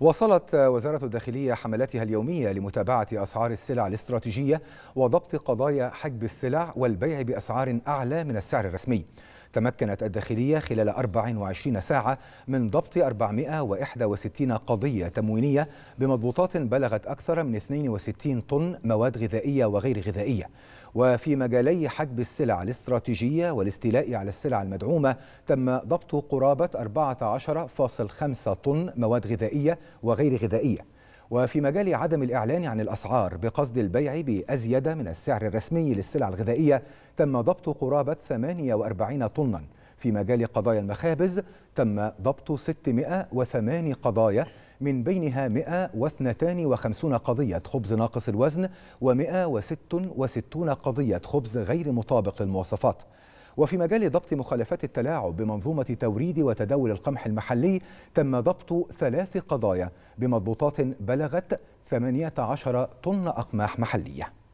وصلت وزارة الداخلية حملاتها اليومية لمتابعة أسعار السلع الاستراتيجية وضبط قضايا حجب السلع والبيع بأسعار أعلى من السعر الرسمي تمكنت الداخلية خلال 24 ساعة من ضبط 461 قضية تموينية بمضبوطات بلغت أكثر من 62 طن مواد غذائية وغير غذائية وفي مجالي حجب السلع الاستراتيجية والاستيلاء على السلع المدعومة تم ضبط قرابة 14.5 طن مواد غذائية وغير غذائية وفي مجال عدم الإعلان عن الأسعار بقصد البيع بأزيد من السعر الرسمي للسلع الغذائية تم ضبط قرابة 48 طناً في مجال قضايا المخابز تم ضبط 608 قضايا من بينها 152 قضية خبز ناقص الوزن و166 قضية خبز غير مطابق للمواصفات وفي مجال ضبط مخالفات التلاعب بمنظومة توريد وتداول القمح المحلي تم ضبط ثلاث قضايا بمضبوطات بلغت 18 طن أقماح محلية